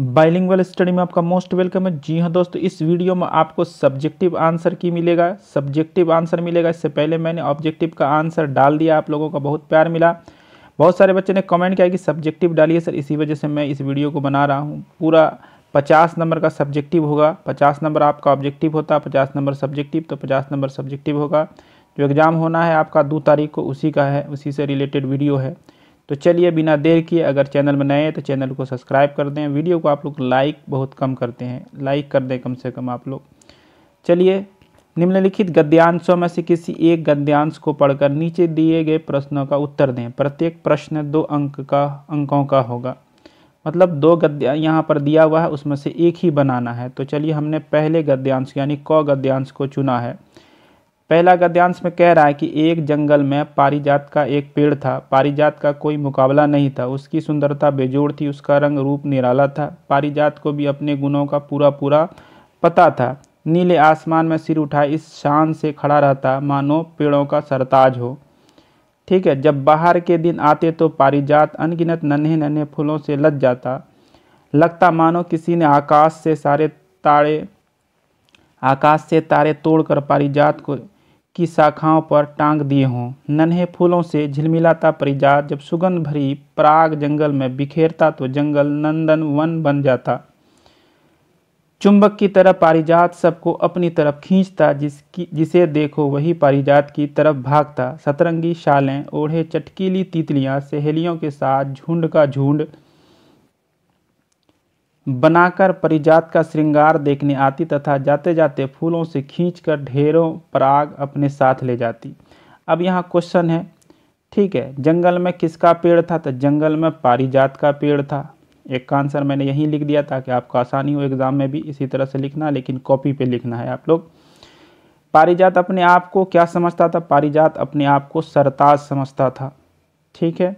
वाले स्टडी में आपका मोस्ट वेलकम है जी हाँ दोस्तों इस वीडियो में आपको सब्जेक्टिव आंसर की मिलेगा सब्जेक्टिव आंसर मिलेगा इससे पहले मैंने ऑब्जेक्टिव का आंसर डाल दिया आप लोगों का बहुत प्यार मिला बहुत सारे बच्चे ने कमेंट किया कि सब्जेक्टिव डालिए सर इसी वजह से मैं इस वीडियो को बना रहा हूँ पूरा पचास नंबर का सब्जेक्टिव होगा पचास नंबर आपका ऑब्जेक्टिव होता पचास नंबर सब्जेक्टिव तो पचास नंबर सब्जेक्टिव होगा जो एग्ज़ाम होना है आपका दो तारीख को उसी का है उसी से रिलेटेड वीडियो है तो चलिए बिना देर किए अगर चैनल में नए हैं तो चैनल को सब्सक्राइब कर दें वीडियो को आप लोग लाइक बहुत कम करते हैं लाइक कर दें कम से कम आप लोग चलिए निम्नलिखित गद्यांशों में से किसी एक गद्यांश को पढ़कर नीचे दिए गए प्रश्नों का उत्तर दें प्रत्येक प्रश्न दो अंक का अंकों का होगा मतलब दो गद्या यहाँ पर दिया हुआ है उसमें से एक ही बनाना है तो चलिए हमने पहले गद्यांश यानी क गद्यांश को चुना है पहला गद्यांश में कह रहा है कि एक जंगल में पारिजात का एक पेड़ था पारिजात का कोई मुकाबला नहीं था उसकी सुंदरता बेजोड़ थी उसका रंग रूप निराला था पारिजात को भी अपने गुणों का पूरा पूरा पता था नीले आसमान में सिर उठाए इस शान से खड़ा रहता मानो पेड़ों का सरताज हो ठीक है जब बाहर के दिन आते तो पारिजात अनगिनत नन्हे नन्हे फूलों से लग जाता लगता मानो किसी ने आकाश से सारे तारे आकाश से तारे तोड़कर पारिजात को की शाखाओं पर टांग दिए हों नन्हे फूलों से झिलमिलाता परिजात जब सुगंध भरी पराग जंगल में बिखेरता तो जंगल नंदन वन बन जाता चुंबक की तरह पारिजात सबको अपनी तरफ खींचता जिसकी जिसे देखो वही पारिजात की तरफ भागता सतरंगी शालें ओढ़े चटकीली तीतलियां सहेलियों के साथ झुंड का झुंड बनाकर परिजात का श्रृंगार देखने आती तथा जाते जाते फूलों से खींचकर ढेरों पराग अपने साथ ले जाती अब यहाँ क्वेश्चन है ठीक है जंगल में किसका पेड़ था तो जंगल में पारिजात का पेड़ था एक का आंसर मैंने यहीं लिख दिया ताकि आपको आसानी हो एग्ज़ाम में भी इसी तरह से लिखना लेकिन कॉपी पे लिखना है आप लोग पारिजात अपने आप को क्या समझता था पारिजात अपने आप को सरताज समझता था ठीक है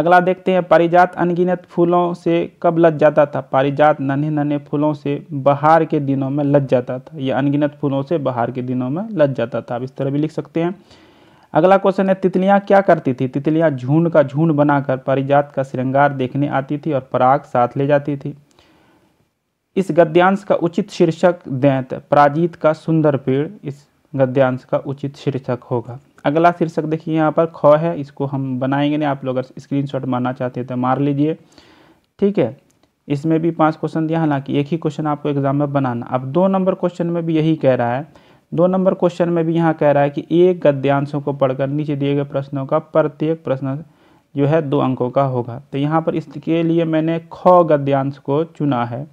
अगला देखते हैं पारिजात अनगिनत फूलों से कब लज जाता था पारिजात नन्हे नन्हे फूलों से बहार के दिनों में लज जाता था या अनगिनत फूलों से बहार के दिनों में लज जाता था आप इस तरह भी लिख सकते हैं अगला क्वेश्चन है तितलियाँ क्या करती थी तितलियाँ झुंड का झुंड बनाकर पारिजात का श्रृंगार देखने आती थी और पराग साथ ले जाती थी इस गद्यांश का उचित शीर्षक दैंत तो, पराजीत का सुंदर पेड़ इस गद्यांश का उचित शीर्षक होगा अगला शीर्षक देखिए यहाँ पर ख है इसको हम बनाएंगे नहीं आप लोग अगर शॉट मारना चाहते हैं तो मार लीजिए ठीक है इसमें भी पांच क्वेश्चन दिया हालांकि एक ही क्वेश्चन आपको एग्जाम में बनाना अब दो नंबर क्वेश्चन में भी यही कह रहा है दो नंबर क्वेश्चन में भी यहाँ कह रहा है कि एक गद्यांशों को पढ़कर नीचे दिए गए प्रश्नों का प्रत्येक प्रश्न जो है दो अंकों का होगा तो यहाँ पर इसके लिए मैंने ख गद्यांश को चुना है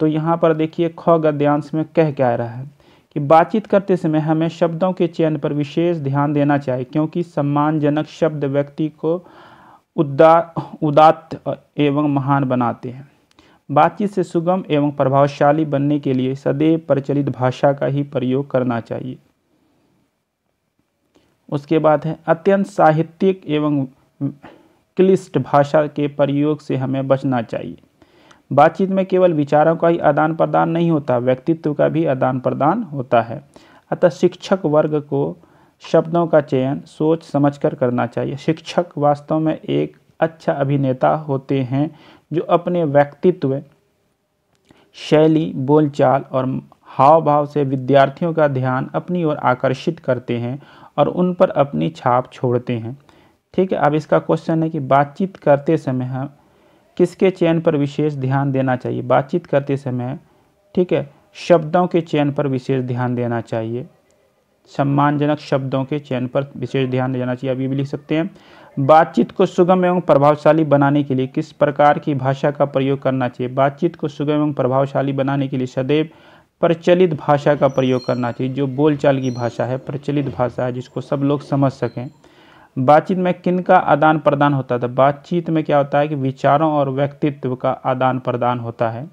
तो यहाँ पर देखिए ख गद्यांश में कह क्या रहा है कि बातचीत करते समय हमें शब्दों के चयन पर विशेष ध्यान देना चाहिए क्योंकि सम्मानजनक शब्द व्यक्ति को उदा उदात्त एवं महान बनाते हैं बातचीत से सुगम एवं प्रभावशाली बनने के लिए सदैव प्रचलित भाषा का ही प्रयोग करना चाहिए उसके बाद है अत्यंत साहित्यिक एवं क्लिष्ट भाषा के प्रयोग से हमें बचना चाहिए बातचीत में केवल विचारों का ही आदान प्रदान नहीं होता व्यक्तित्व का भी आदान प्रदान होता है अतः शिक्षक वर्ग को शब्दों का चयन सोच समझकर करना चाहिए शिक्षक वास्तव में एक अच्छा अभिनेता होते हैं जो अपने व्यक्तित्व शैली बोलचाल और हाव भाव से विद्यार्थियों का ध्यान अपनी ओर आकर्षित करते हैं और उन पर अपनी छाप छोड़ते हैं ठीक है अब इसका क्वेश्चन है कि बातचीत करते समय हम किसके चयन पर विशेष ध्यान देना चाहिए बातचीत करते समय ठीक है शब्दों के चयन पर विशेष ध्यान देना चाहिए सम्मानजनक शब्दों के चयन पर विशेष ध्यान देना चाहिए अभी भी लिख सकते हैं बातचीत को सुगम एवं प्रभावशाली बनाने के लिए किस प्रकार की भाषा का प्रयोग करना चाहिए बातचीत को सुगम एवं प्रभावशाली बनाने के लिए सदैव प्रचलित भाषा का प्रयोग करना चाहिए जो बोलचाल की भाषा है प्रचलित भाषा है जिसको सब लोग समझ सकें बातचीत में किन का आदान प्रदान होता था बातचीत में क्या होता है कि विचारों और व्यक्तित्व का आदान प्रदान होता है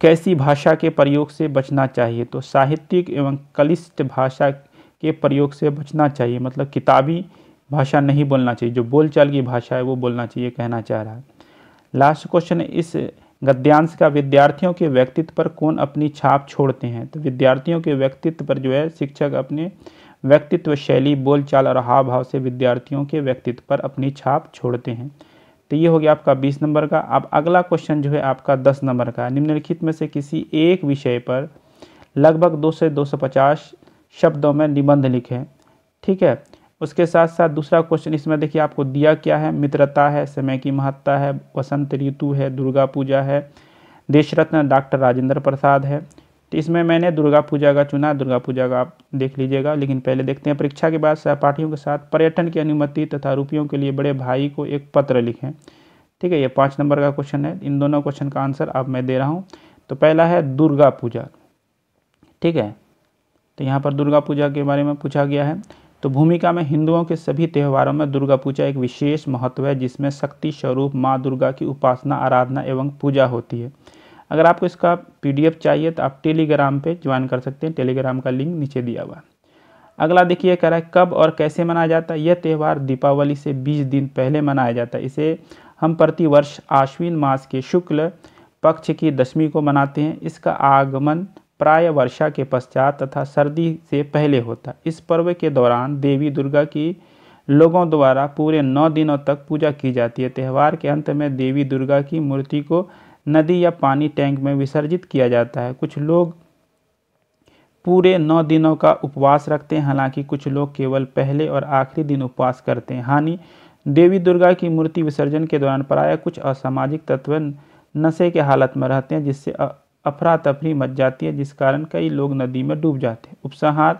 कैसी भाषा के प्रयोग से बचना चाहिए तो साहित्यिक एवं कलिष्ट भाषा के प्रयोग से बचना चाहिए मतलब किताबी भाषा नहीं बोलना चाहिए जो बोलचाल की भाषा है वो बोलना चाहिए कहना चाह रहा है लास्ट क्वेश्चन इस गद्यांश का विद्यार्थियों के व्यक्तित्व पर कौन अपनी छाप छोड़ते हैं तो विद्यार्थियों के व्यक्तित्व पर जो है शिक्षक अपने व्यक्तित्व शैली बोलचाल और हाव भाव से विद्यार्थियों के व्यक्तित्व पर अपनी छाप छोड़ते हैं तो ये हो गया आपका बीस नंबर का अब अगला क्वेश्चन जो है आपका दस नंबर का निम्नलिखित में से किसी एक विषय पर लगभग दो से दो सौ पचास शब्दों में निबंध लिखें ठीक है उसके साथ साथ दूसरा क्वेश्चन इसमें देखिए आपको दिया क्या है मित्रता है समय की महत्ता है वसंत ऋतु है दुर्गा पूजा है देशरत्न डॉक्टर राजेंद्र प्रसाद है तो इसमें मैंने दुर्गा पूजा का चुना दुर्गा पूजा का आप देख लीजिएगा लेकिन पहले देखते हैं परीक्षा के बाद सहपाठियों के साथ पर्यटन की अनुमति तथा रुपयों के लिए बड़े भाई को एक पत्र लिखें ठीक है ये पाँच नंबर का क्वेश्चन है इन दोनों क्वेश्चन का आंसर आप मैं दे रहा हूँ तो पहला है दुर्गा पूजा ठीक है तो यहाँ पर दुर्गा पूजा के बारे में पूछा गया है तो भूमिका में हिंदुओं के सभी त्यौहारों में दुर्गा पूजा एक विशेष महत्व है जिसमें शक्ति स्वरूप माँ दुर्गा की उपासना आराधना एवं पूजा होती है अगर आपको इसका पीडीएफ चाहिए तो आप टेलीग्राम पे ज्वाइन कर सकते हैं टेलीग्राम का लिंक नीचे दिया हुआ है अगला देखिए कह रहा है कब और कैसे मनाया जाता है यह त्यौहार दीपावली से 20 दिन पहले मनाया जाता है इसे हम प्रतिवर्ष आश्विन मास के शुक्ल पक्ष की दशमी को मनाते हैं इसका आगमन प्राय वर्षा के पश्चात तथा सर्दी से पहले होता है इस पर्व के दौरान देवी दुर्गा की लोगों द्वारा पूरे नौ दिनों तक पूजा की जाती है त्यौहार के अंत में देवी दुर्गा की मूर्ति को नदी या पानी टैंक में विसर्जित किया जाता है कुछ लोग पूरे नौ दिनों का उपवास रखते हैं हालांकि कुछ लोग केवल पहले और आखिरी दिन उपवास करते हैं हानि देवी दुर्गा की मूर्ति विसर्जन के दौरान प्रायः कुछ असामाजिक तत्व नशे के हालत में रहते हैं जिससे अफरा तफरी मच जाती है जिस कारण कई लोग नदी में डूब जाते हैं उपसंहार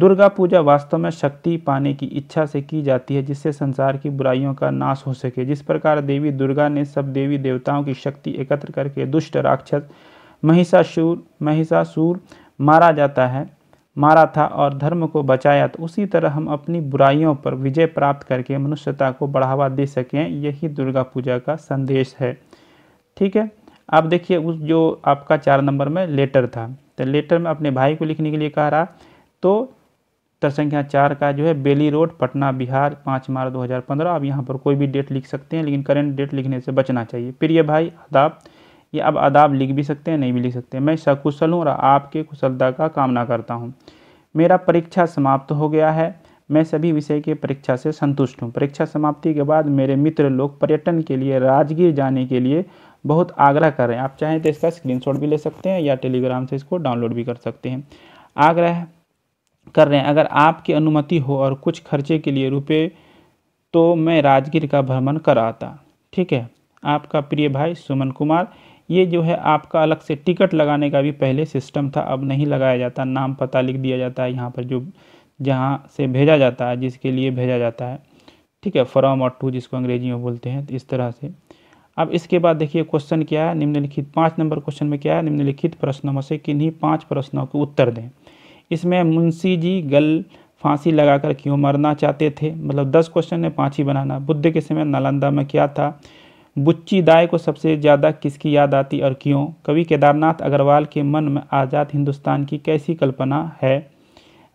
दुर्गा पूजा वास्तव में शक्ति पाने की इच्छा से की जाती है जिससे संसार की बुराइयों का नाश हो सके जिस प्रकार देवी दुर्गा ने सब देवी देवताओं की शक्ति एकत्र करके दुष्ट राक्षस महिषासुर महिषासुर मारा जाता है मारा था और धर्म को बचाया तो उसी तरह हम अपनी बुराइयों पर विजय प्राप्त करके मनुष्यता को बढ़ावा दे सकें यही दुर्गा पूजा का संदेश है ठीक है आप देखिए उस जो आपका चार नंबर में लेटर था तो लेटर में अपने भाई को लिखने के लिए कह रहा तो उत्तर संख्या चार का जो है बेली रोड पटना बिहार पाँच मार्च 2015 आप यहाँ पर कोई भी डेट लिख सकते हैं लेकिन करंट डेट लिखने से बचना चाहिए प्रिय भाई आदाब ये अब आदाब लिख भी सकते हैं नहीं भी लिख सकते मैं सकुशल हूँ और आपके कुशलता का कामना करता हूँ मेरा परीक्षा समाप्त हो गया है मैं सभी विषय के परीक्षा से संतुष्ट हूँ परीक्षा समाप्ति के बाद मेरे मित्र लोग पर्यटन के लिए राजगीर जाने के लिए बहुत आग्रह कर रहे हैं आप चाहें तो इसका स्क्रीनशॉट भी ले सकते हैं या टेलीग्राम से इसको डाउनलोड भी कर सकते हैं आग्रह कर रहे हैं अगर आपकी अनुमति हो और कुछ खर्चे के लिए रुपये तो मैं राजगीर का भ्रमण कर आता ठीक है आपका प्रिय भाई सुमन कुमार ये जो है आपका अलग से टिकट लगाने का भी पहले सिस्टम था अब नहीं लगाया जाता नाम पता लिख दिया जाता है यहाँ पर जो जहाँ से भेजा जाता है जिसके लिए भेजा जाता है ठीक है फ्रॉम और टू जिसको अंग्रेजी में बोलते हैं तो इस तरह से अब इसके बाद देखिए क्वेश्चन क्या है निम्नलिखित पाँच नंबर क्वेश्चन में क्या है निम्नलिखित प्रश्नों में से किन्हीं पाँच प्रश्नों को उत्तर दें इसमें मुंशी जी गल फांसी लगाकर क्यों मरना चाहते थे मतलब दस क्वेश्चन ने पाँच ही बनाना बुद्ध के समय नालंदा में क्या था बुच्ची दाय को सबसे ज़्यादा किसकी याद आती और क्यों कवि केदारनाथ अग्रवाल के मन में आज़ाद हिंदुस्तान की कैसी कल्पना है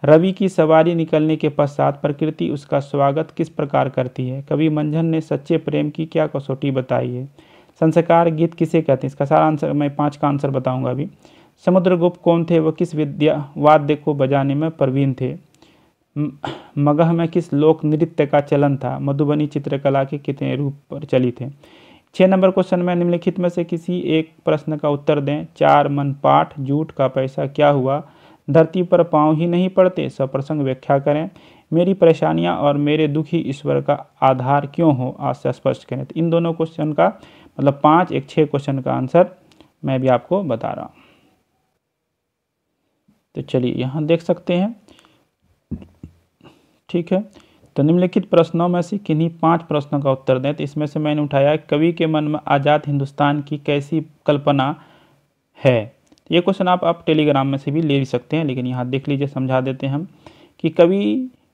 रवि की सवारी निकलने के पश्चात प्रकृति उसका स्वागत किस प्रकार करती है कवि मंझन ने सच्चे प्रेम की क्या कसौटी बताई है संस्कार गीत किसे कहते हैं इसका सारा आंसर मैं पाँच का आंसर बताऊँगा अभी समुद्रगुप्त कौन थे वह किस विद्या वाद्य को बजाने में प्रवीण थे मगह में किस लोक नृत्य का चलन था मधुबनी चित्रकला के कितने रूप पर चली थे छः नंबर क्वेश्चन में निम्नलिखित में से किसी एक प्रश्न का उत्तर दें चार मन पाठ जूठ का पैसा क्या हुआ धरती पर पाँव ही नहीं पड़ते सब प्रसंग व्याख्या करें मेरी परेशानियां और मेरे दुखी ईश्वर का आधार क्यों हो आज से स्पष्ट करें तो इन दोनों क्वेश्चन का मतलब पाँच एक छः क्वेश्चन का आंसर मैं भी आपको बता रहा हूँ तो चलिए यहाँ देख सकते हैं ठीक है तो निम्नलिखित प्रश्नों में से किन्हीं पांच प्रश्नों का उत्तर दें तो इसमें से मैंने उठाया कवि के मन में आज़ाद हिंदुस्तान की कैसी कल्पना है ये क्वेश्चन आप आप टेलीग्राम में से भी ले सकते हैं लेकिन यहाँ देख लीजिए समझा देते हैं हम कि कवि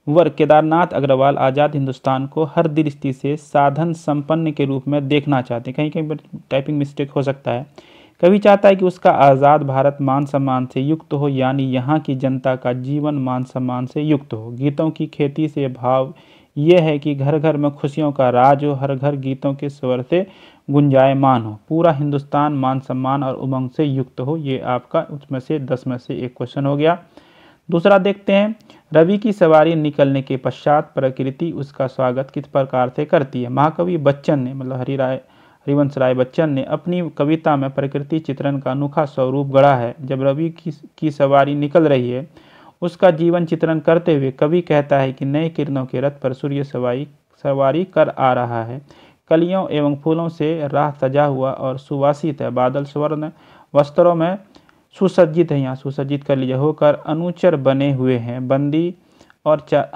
वर केदारनाथ अग्रवाल आज़ाद हिंदुस्तान को हर दृष्टि से साधन संपन्न के रूप में देखना चाहते हैं कहीं कहीं पर टाइपिंग मिस्टेक हो सकता है कवि चाहता है कि उसका आज़ाद भारत मान सम्मान से युक्त हो यानी यहाँ की जनता का जीवन मान सम्मान से युक्त हो गीतों की खेती से भाव यह है कि घर घर में खुशियों का राज हो हर घर गीतों के स्वर से गुंजायमान हो पूरा हिंदुस्तान मान सम्मान और उमंग से युक्त हो ये आपका उसमें से दस में से एक क्वेश्चन हो गया दूसरा देखते हैं रवि की सवारी निकलने के पश्चात प्रकृति उसका स्वागत किस प्रकार से करती है महाकवि बच्चन ने मतलब हरी राय हरिवंश राय बच्चन ने अपनी कविता में प्रकृति चित्रण का अनोखा स्वरूप गढ़ा है जब रवि की, की सवारी निकल रही है उसका जीवन चित्रण करते हुए कवि कहता है कि नए किरणों के रथ पर सूर्य सवारी सवारी कर आ रहा है कलियों एवं फूलों से राह सजा हुआ और सुवासित है बादल स्वर्ण वस्त्रों में सुसज्जित है यहाँ सुसज्जित कर लिए होकर अनुचर बने हुए हैं बंदी और चा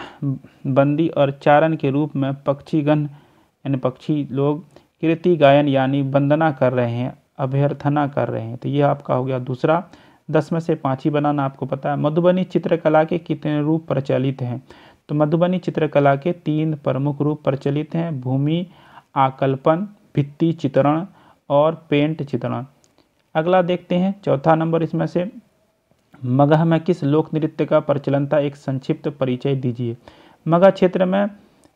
बंदी और चारण के रूप में पक्षीगण यानी पक्षी लोग कृति गायन यानी वंदना कर रहे हैं अभ्यर्थना कर रहे हैं तो ये आपका हो गया दूसरा दस में से पाँच ही बनाना आपको पता है मधुबनी चित्रकला के कितने रूप प्रचलित हैं तो मधुबनी चित्रकला के तीन प्रमुख रूप प्रचलित हैं भूमि आकल्पन भित्ति चित्रण और पेंट चित्रण अगला देखते हैं चौथा नंबर इसमें से मगह में किस लोक नृत्य का प्रचलन था एक संक्षिप्त परिचय दीजिए मगह क्षेत्र में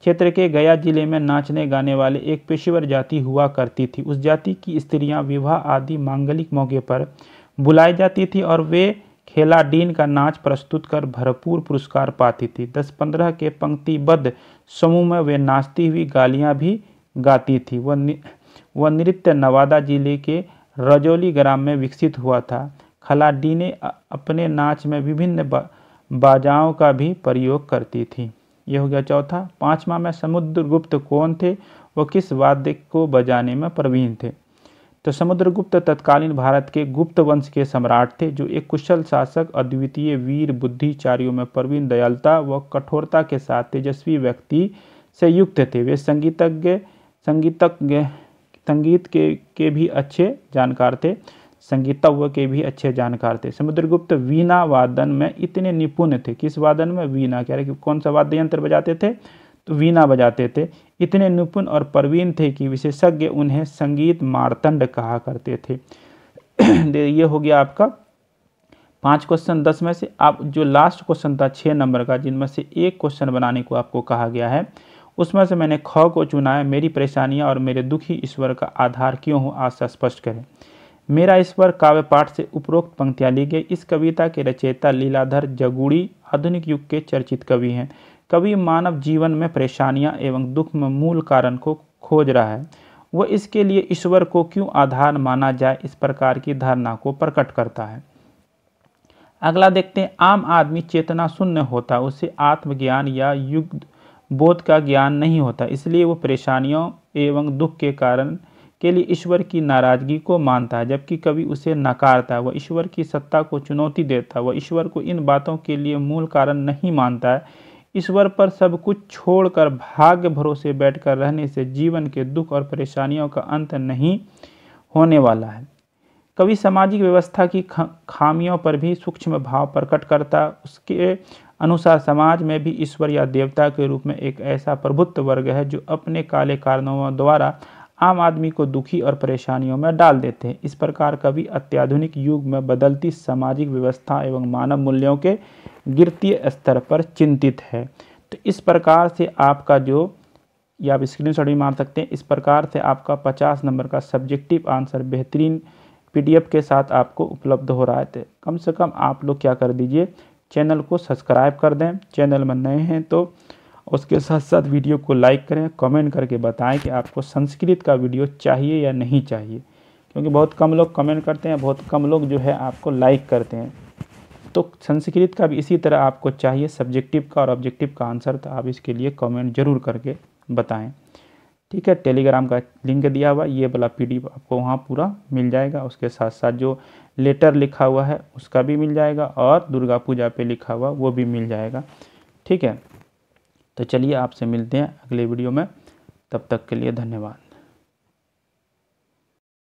क्षेत्र के गया जिले में नाचने गाने वाले एक पेशेवर जाति हुआ करती थी उस जाति की स्त्रियां विवाह आदि मांगलिक मौके पर बुलाई जाती थी और वे खेलाडीन का नाच प्रस्तुत कर भरपूर पुरस्कार पाती थी दस पंद्रह के पंक्तिबद्ध समूह में वे नाचती हुई गालियाँ भी गाती थी वह वह नृत्य नवादा जिले के रजौली ग्राम में विकसित हुआ था खलाडीने अपने नाच में विभिन्न बाजाओं का भी प्रयोग करती थी यह हो गया चौथा पांचवा में समुद्रगुप्त कौन थे वो किस वाद्य को बजाने में प्रवीण थे तो समुद्रगुप्त तत्कालीन भारत के गुप्त वंश के सम्राट थे जो एक कुशल शासक अद्वितीय वीर बुद्धिचारियों में प्रवीण दयालता व कठोरता के साथ तेजस्वी व्यक्ति से युक्त थे वे संगीतज्ञ संगीतज्ञ संगीत के के भी अच्छे जानकार थे संगीता के भी अच्छे जानकार थे समुद्रगुप्त वीणा वादन में इतने निपुण थे किस वादन में वीणा कह रहे कि कौन सा वाद्य यंत्र बजाते थे तो वीणा बजाते थे इतने निपुण और प्रवीण थे कि विशेषज्ञ उन्हें संगीत मारतंड कहा करते थे ये हो गया आपका पाँच क्वेश्चन दस में से आप जो लास्ट क्वेश्चन था छः नंबर का जिनमें से एक क्वेश्चन बनाने को आपको कहा गया है उसमें से मैंने ख को चुना है मेरी परेशानियाँ और मेरे दुखी ईश्वर का आधार क्यों हो आज स्पष्ट करें मेरा ईश्वर काव्य पाठ से उपरोक्त पंक्तियाँ ली गई इस कविता के रचयिता लीलाधर जगुड़ी आधुनिक युग के चर्चित कवि हैं कवि मानव जीवन में परेशानियाँ एवं दुख में मूल कारण को खोज रहा है वह इसके लिए ईश्वर को क्यों आधार माना जाए इस प्रकार की धारणा को प्रकट करता है अगला देखते हैं आम आदमी चेतना शून्य होता उसे आत्मज्ञान या युग बोध का ज्ञान नहीं होता इसलिए वो परेशानियों एवं दुख के कारण के लिए ईश्वर की नाराज़गी को मानता है जबकि कवि उसे नकारता है वह ईश्वर की सत्ता को चुनौती देता है वह ईश्वर को इन बातों के लिए मूल कारण नहीं मानता है ईश्वर पर सब कुछ छोड़कर भाग्य भरोसे बैठकर रहने से जीवन के दुख और परेशानियों का अंत नहीं होने वाला है कवि सामाजिक व्यवस्था की खामियों पर भी सूक्ष्म भाव प्रकट करता उसके अनुसार समाज में भी ईश्वर या देवता के रूप में एक ऐसा प्रभुत्व वर्ग है जो अपने काले कारणों द्वारा आम आदमी को दुखी और परेशानियों में डाल देते हैं इस प्रकार कवि अत्याधुनिक युग में बदलती सामाजिक व्यवस्था एवं मानव मूल्यों के गिरतीय स्तर पर चिंतित है तो इस प्रकार से आपका जो या आप स्क्रीनशॉट भी मार सकते हैं इस प्रकार से आपका 50 नंबर का सब्जेक्टिव आंसर बेहतरीन पीडीएफ के साथ आपको उपलब्ध हो रहा है तो कम से कम आप लोग क्या कर दीजिए चैनल को सब्सक्राइब कर दें चैनल में नए हैं तो उसके साथ साथ वीडियो को लाइक करें कमेंट करके बताएं कि आपको संस्कृत का वीडियो चाहिए या नहीं चाहिए क्योंकि बहुत कम लोग कमेंट करते हैं बहुत कम लोग जो है आपको लाइक करते हैं तो संस्कृत का भी इसी तरह आपको चाहिए सब्जेक्टिव का और ऑब्जेक्टिव का आंसर तो आप इसके लिए कमेंट जरूर करके बताएं ठीक है टेलीग्राम का लिंक दिया हुआ ये वाला पी आपको वहाँ पूरा मिल जाएगा उसके साथ साथ जो लेटर लिखा हुआ है उसका भी मिल जाएगा और दुर्गा पूजा पर लिखा हुआ वो भी मिल जाएगा ठीक है तो चलिए आपसे मिलते हैं अगले वीडियो में तब तक के लिए धन्यवाद